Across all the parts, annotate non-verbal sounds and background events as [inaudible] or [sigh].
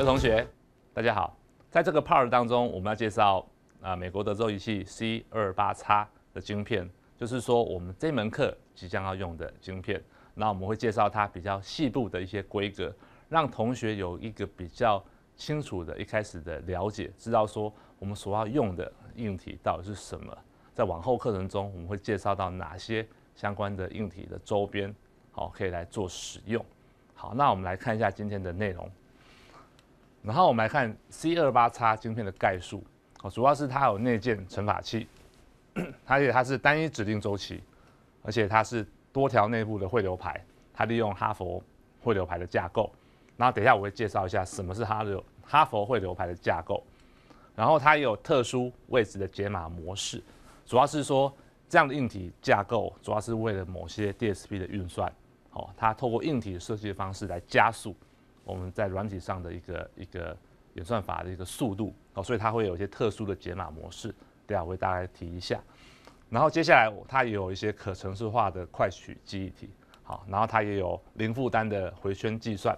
各位同学，大家好。在这个 part 当中，我们要介绍啊，美国德州仪器 C 二八叉的晶片，就是说我们这门课即将要用的晶片。那我们会介绍它比较细部的一些规格，让同学有一个比较清楚的一开始的了解，知道说我们所要用的硬体到底是什么。在往后课程中，我们会介绍到哪些相关的硬体的周边，好，可以来做使用。好，那我们来看一下今天的内容。然后我们来看 C 二八叉晶片的概述，哦，主要是它有内建乘法器，而 [clears throat] 且它是单一指令周期，而且它是多条内部的汇流排，它利用哈佛汇流排的架构。然后等一下我会介绍一下什么是哈流哈佛汇流排的架构。然后它也有特殊位置的解码模式，主要是说这样的硬体架构主要是为了某些 DSP 的运算，哦，它透过硬体设计的方式来加速。我们在软体上的一个一个演算法的一个速度，哦，所以它会有一些特殊的解码模式，对啊，我为大家提一下。然后接下来它也有一些可程式化的快取记忆体，好，然后它也有零负担的回圈计算，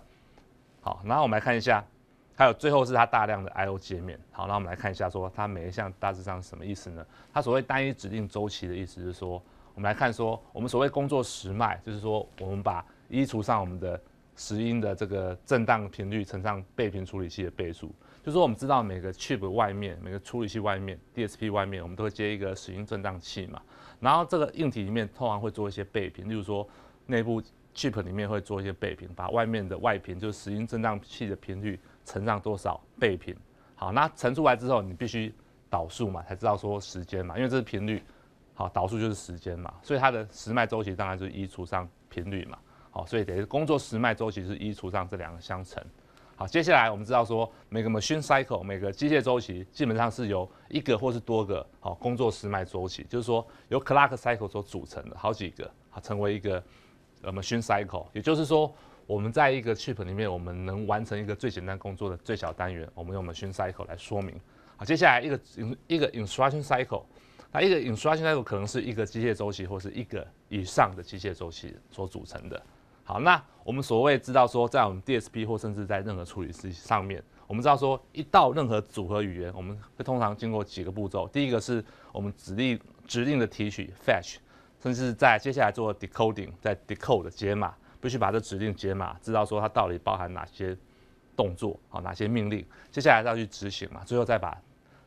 好，然后我们来看一下，还有最后是它大量的 I/O 界面，好，那我们来看一下，说它每一项大致上什么意思呢？它所谓单一指定周期的意思是说，我们来看说，我们所谓工作时脉，就是说我们把衣橱上我们的石英的这个震荡频率乘上倍频处理器的倍数，就是说我们知道每个 chip 外面、每个处理器外面、DSP 外面，我们都会接一个石英振荡器嘛。然后这个硬体里面通常会做一些倍频，例如说内部 chip 里面会做一些倍频，把外面的外频就是石英振荡器的频率乘上多少倍频。好，那乘出来之后，你必须导数嘛，才知道说时间嘛，因为这是频率，好，导数就是时间嘛，所以它的时脉周期当然就是一除上频率嘛。好，所以等于工作时脉周期是一除上这两个相乘。好，接下来我们知道说每个 machine cycle 每个机械周期基本上是由一个或是多个好工作时脉周期，就是说由 clock cycle 所组成的，好几个好成为一个 machine cycle。也就是说我们在一个 chip 里面，我们能完成一个最简单工作的最小单元，我们用 machine cycle 来说明。好，接下来一个一个 instruction cycle，那一个 instruction cycle 可能是一个机械周期，或是一个以上的机械周期所组成的。好，那我们所谓知道说，在我们 DSP 或甚至在任何处理器上面，我们知道说，一到任何组合语言，我们会通常经过几个步骤。第一个是我们指令指令的提取 fetch，甚至在接下来做 decoding，在 decode 解码，必须把这指令解码，知道说它到底包含哪些动作，好，哪些命令，接下来要去执行嘛，最后再把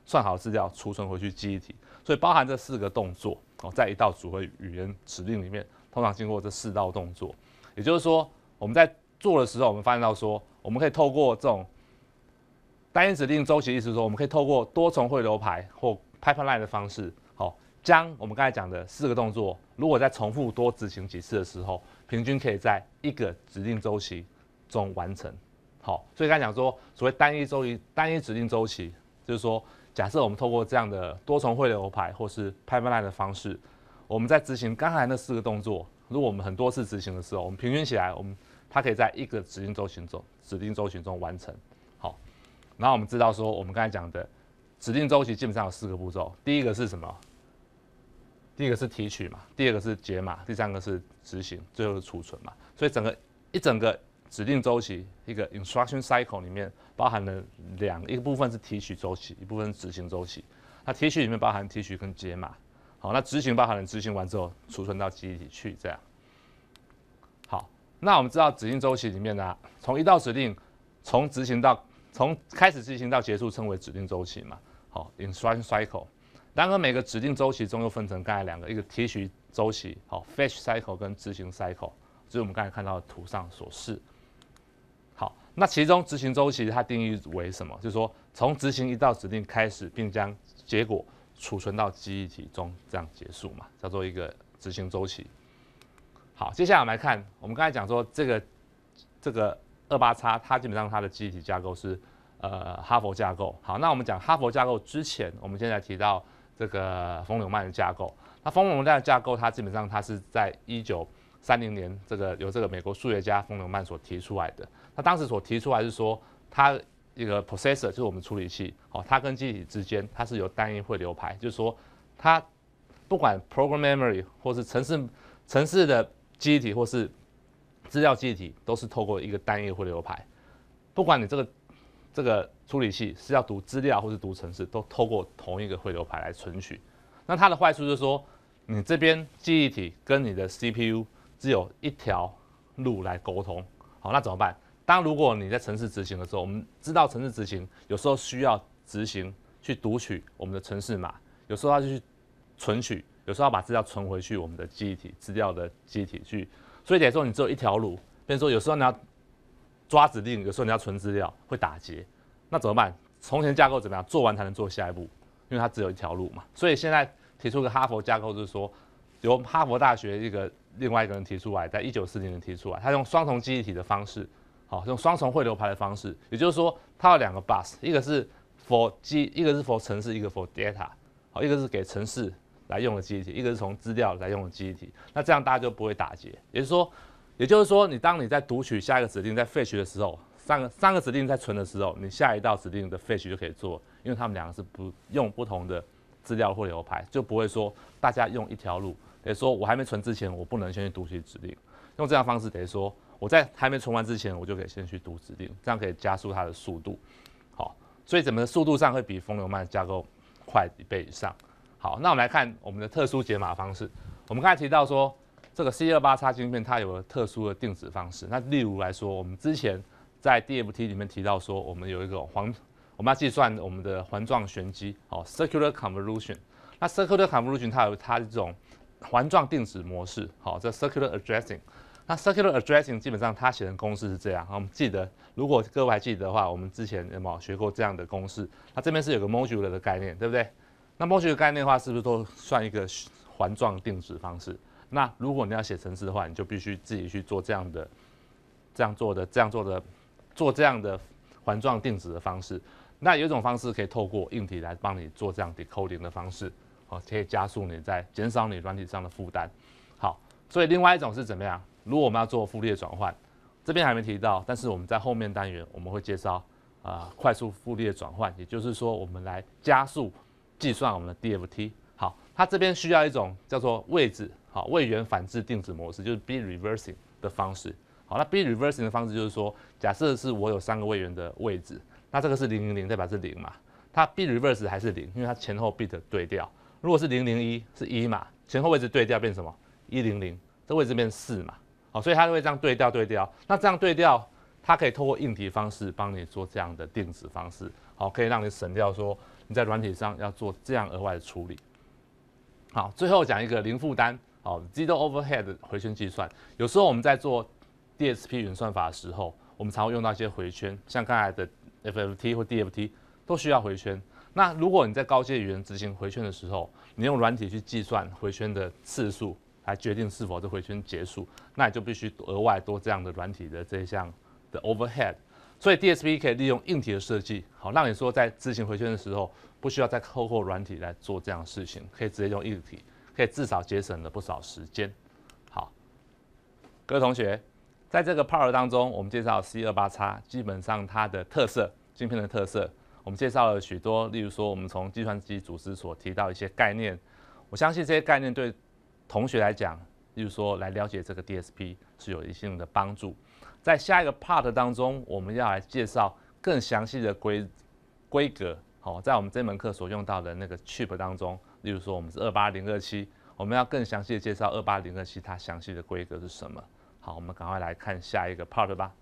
算好资料储存回去记忆体。所以包含这四个动作，哦，在一道组合语言指令里面，通常经过这四道动作。也就是说，我们在做的时候，我们发现到说，我们可以透过这种单一指令周期，意思说，我们可以透过多重汇流排或 pipeline 的方式，好，将我们刚才讲的四个动作，如果在重复多执行几次的时候，平均可以在一个指令周期中完成。好，所以刚才讲说，所谓单一周期、单一指令周期，就是说，假设我们透过这样的多重汇流排或是 pipeline 的方式，我们在执行刚才那四个动作。如果我们很多次执行的时候，我们平均起来，我们它可以在一个指令周期中，指令周期中完成。好，然后我们知道说，我们刚才讲的指令周期基本上有四个步骤。第一个是什么？第一个是提取嘛，第二个是解码，第三个是执行，最后是储存嘛。所以整个一整个指令周期，一个 instruction cycle 里面包含了两一个部分是提取周期，一部分是执行周期。那提取里面包含提取跟解码。好，那执行包含能执行完之后，储存到记忆体去，这样。好，那我们知道指定周期里面呢，从一道指令，从执行到从开始执行到结束称为指令周期嘛。好，instruction cycle。然后每个指令周期中又分成刚才两个，一个提取周期，好 fetch cycle 跟执行 cycle，就是我们刚才看到图上所示。好，那其中执行周期它定义为什么？就是说从执行一道指令开始，并将结果。储存到记忆体中，这样结束嘛，叫做一个执行周期。好，接下来我们来看，我们刚才讲说这个这个二八叉，它基本上它的记忆体架构是呃哈佛架构。好，那我们讲哈佛架构之前，我们现在提到这个冯·流曼的架构。那冯·流曼的架构，它基本上它是在一九三零年这个由这个美国数学家冯·流曼所提出来的。他当时所提出来是说，他一个 processor 就是我们处理器，好，它跟记忆体之间它是有单一汇流排，就是说它不管 program memory 或是城市城市的记忆体或是资料记忆体，都是透过一个单一汇流排。不管你这个这个处理器是要读资料或是读城市，都透过同一个汇流排来存取。那它的坏处就是说，你这边记忆体跟你的 CPU 只有一条路来沟通，好，那怎么办？当如果你在城市执行的时候，我们知道城市执行有时候需要执行去读取我们的城市码，有时候要去存取，有时候要把资料存回去我们的记忆体资料的记忆体去。所以于说，你只有一条路。比如说有时候你要抓指令，有时候你要存资料，会打结，那怎么办？从前架构怎么样？做完才能做下一步，因为它只有一条路嘛。所以现在提出个哈佛架构，就是说由哈佛大学一个另外一个人提出来，在一九四零年提出来，他用双重记忆体的方式。用双重汇流排的方式，也就是说，它有两个 bus，一个是 for G，一个是 for 城市，一个 for data，好，一个是给城市来用的 G，体，一个是从资料来用的 G。体。那这样大家就不会打结，也就是说，也就是说，你当你在读取下一个指令在 fetch 的时候，三个三个指令在存的时候，你下一道指令的 fetch 就可以做，因为它们两个是不用不同的资料汇流排，就不会说大家用一条路，等于说我还没存之前，我不能先去读取指令。用这样方式等于说。我在还没存完之前，我就可以先去读指令，这样可以加速它的速度。好，所以整个速度上会比风流慢架构快一倍以上。好，那我们来看我们的特殊解码方式。我们刚才提到说，这个 C 二八叉芯片它有特殊的定址方式。那例如来说，我们之前在 DFT 里面提到说，我们有一个环，我们要计算我们的环状旋机，哦，Circular convolution。那 Circular convolution 它有它这种环状定址模式，好，这 Circular addressing。那 circular addressing 基本上它写的公式是这样，我们记得，如果各位还记得的话，我们之前有没有学过这样的公式？它这边是有个 module 的概念，对不对？那 module 概念的话，是不是都算一个环状定值方式？那如果你要写程式的话，你就必须自己去做这样的、这样做的、这样做的、做这样的环状定值的方式。那有一种方式可以透过硬体来帮你做这样 decoding 的方式，哦，可以加速你在减少你软体上的负担。好，所以另外一种是怎么样？如果我们要做傅立叶转换，这边还没提到，但是我们在后面单元我们会介绍啊快速傅立叶转换，也就是说我们来加速计算我们的 DFT。好，它这边需要一种叫做位置好位元反置定子模式，就是 b reversing 的方式。好，那 b reversing 的方式就是说，假设是我有三个位元的位置，那这个是零零零，代表是零嘛，它 b reverse 还是零，因为它前后 bit 对调。如果是零零一是一嘛，前后位置对调变什么？一零零，这位置变四嘛。哦，所以它就会这样对调对调。那这样对调，它可以透过应体方式帮你做这样的定值方式，好，可以让你省掉说你在软体上要做这样额外的处理。好，最后讲一个零负担，好，zero overhead 回圈计算。有时候我们在做 DSP 原算法的时候，我们常会用到一些回圈，像刚才的 FFT 或 DFT 都需要回圈。那如果你在高阶语言执行回圈的时候，你用软体去计算回圈的次数。来决定是否这回圈结束，那你就必须额外多这样的软体的这一项的 overhead。所以 DSP 可以利用硬体的设计，好让你说在执行回圈的时候，不需要再扣扣软体来做这样的事情，可以直接用硬体，可以至少节省了不少时间。好，各位同学，在这个 power 当中，我们介绍 C 二八叉，基本上它的特色，晶片的特色，我们介绍了许多，例如说我们从计算机组织所提到一些概念，我相信这些概念对。同学来讲，例如说来了解这个 DSP 是有一定的帮助。在下一个 part 当中，我们要来介绍更详细的规规格。好，在我们这门课所用到的那个 chip 当中，例如说我们是二八零二7我们要更详细的介绍二八零二7它详细的规格是什么。好，我们赶快来看下一个 part 吧。